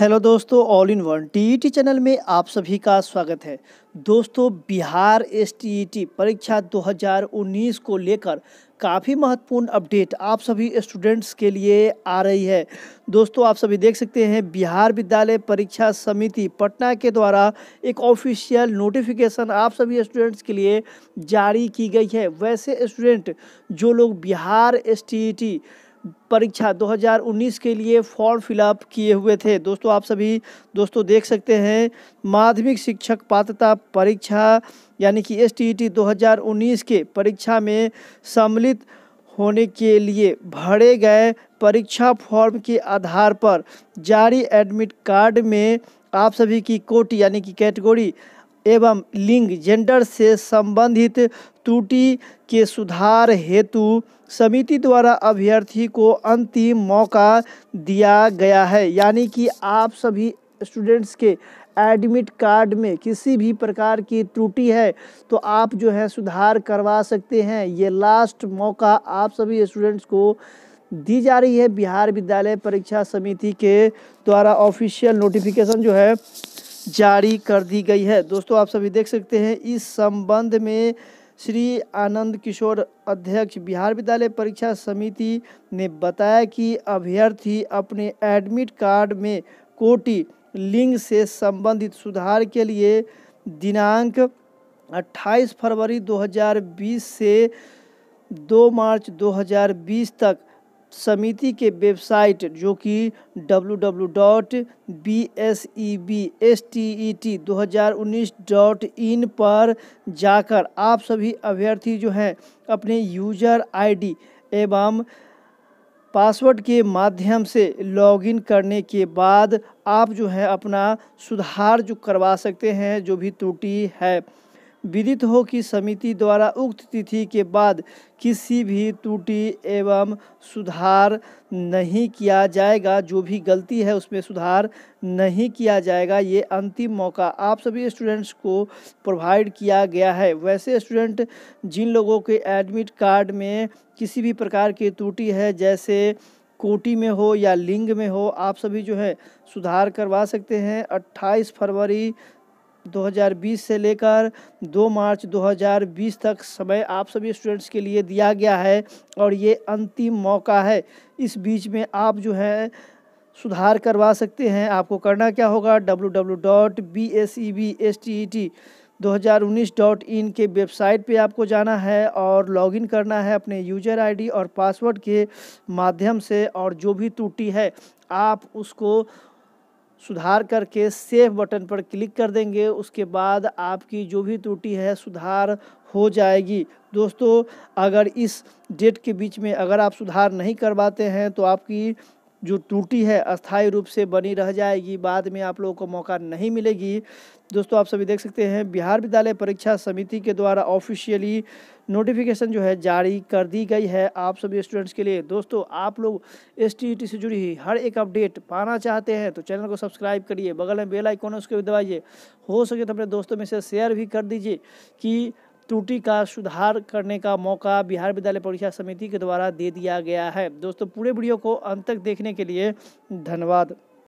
hello दोस्तों all in one TET channel में आप सभी का स्वागत है दोस्तों बिहार एस टी e परीक्षा 2019 को लेकर काफ़ी महत्वपूर्ण अपडेट आप सभी स्टूडेंट्स के लिए आ रही है दोस्तों आप सभी देख सकते हैं बिहार विद्यालय परीक्षा समिति पटना के द्वारा एक ऑफिशियल नोटिफिकेशन आप सभी स्टूडेंट्स के लिए जारी की गई है वैसे स्टूडेंट जो लोग बिहार एस टी परीक्षा 2019 के लिए फॉर्म फिलअप किए हुए थे दोस्तों आप सभी दोस्तों देख सकते हैं माध्यमिक शिक्षक पात्रता परीक्षा यानी कि एस e 2019 के परीक्षा में सम्मिलित होने के लिए भरे गए परीक्षा फॉर्म के आधार पर जारी एडमिट कार्ड में आप सभी की कोटि यानी कि कैटेगोरी एवं लिंग जेंडर से संबंधित त्रुटि के सुधार हेतु समिति द्वारा अभ्यर्थी को अंतिम मौका दिया गया है यानी कि आप सभी स्टूडेंट्स के एडमिट कार्ड में किसी भी प्रकार की त्रुटि है तो आप जो है सुधार करवा सकते हैं ये लास्ट मौका आप सभी स्टूडेंट्स को दी जा रही है बिहार विद्यालय परीक्षा समिति के द्वारा ऑफिशियल नोटिफिकेशन जो है जारी कर दी गई है दोस्तों आप सभी देख सकते हैं इस संबंध में श्री आनंद किशोर अध्यक्ष बिहार विद्यालय परीक्षा समिति ने बताया कि अभ्यर्थी अपने एडमिट कार्ड में कोटि लिंग से संबंधित सुधार के लिए दिनांक 28 फरवरी 2020 से 2 मार्च 2020 तक समिति के वेबसाइट जो कि W W dot B S E B S T E T दो हज़ार उन्नीस डॉट इन पर जाकर आप सभी अभ्यर्थी जो हैं अपने यूजर आईडी एवं पासवर्ड के माध्यम से लॉगिन करने के बाद आप जो है अपना सुधार जो करवा सकते हैं जो भी त्रुटि है विदित हो कि समिति द्वारा उक्त तिथि के बाद किसी भी त्रुटि एवं सुधार नहीं किया जाएगा जो भी गलती है उसमें सुधार नहीं किया जाएगा ये अंतिम मौका आप सभी स्टूडेंट्स को प्रोवाइड किया गया है वैसे स्टूडेंट जिन लोगों के एडमिट कार्ड में किसी भी प्रकार की त्रुटि है जैसे कोटि में हो या लिंग में हो आप सभी जो है सुधार करवा सकते हैं 28 फरवरी 2020 से लेकर 2 मार्च 2020 तक समय आप सभी स्टूडेंट्स के लिए दिया गया है और ये अंतिम मौका है इस बीच में आप जो है सुधार करवा सकते हैं आपको करना क्या होगा W W dot B S E B S T E T in के वेबसाइट पे आपको जाना है और लॉगिन करना है अपने यूजर आईडी और पासवर्ड के माध्यम से और जो भी त्रुटि है आप उसको सुधार करके सेव बटन पर क्लिक कर देंगे उसके बाद आपकी जो भी त्रुटि है सुधार हो जाएगी दोस्तों अगर इस डेट के बीच में अगर आप सुधार नहीं करवाते हैं तो आपकी जो टूटी है अस्थायी रूप से बनी रह जाएगी बाद में आप लोगों को मौका नहीं मिलेगी दोस्तों आप सभी देख सकते हैं बिहार विद्यालय परीक्षा समिति के द्वारा ऑफिशियली नोटिफिकेशन जो है जारी कर दी गई है आप सभी स्टूडेंट्स के लिए दोस्तों आप लोग एस e से जुड़ी हर एक अपडेट पाना चाहते हैं तो चैनल को सब्सक्राइब करिए बगल में बेलाइकोन उसको भी दबाइए हो सके तो अपने दोस्तों में से शेयर भी कर दीजिए कि त्रुटि का सुधार करने का मौका बिहार विद्यालय परीक्षा समिति के द्वारा दे दिया गया है दोस्तों पूरे वीडियो को अंत तक देखने के लिए धन्यवाद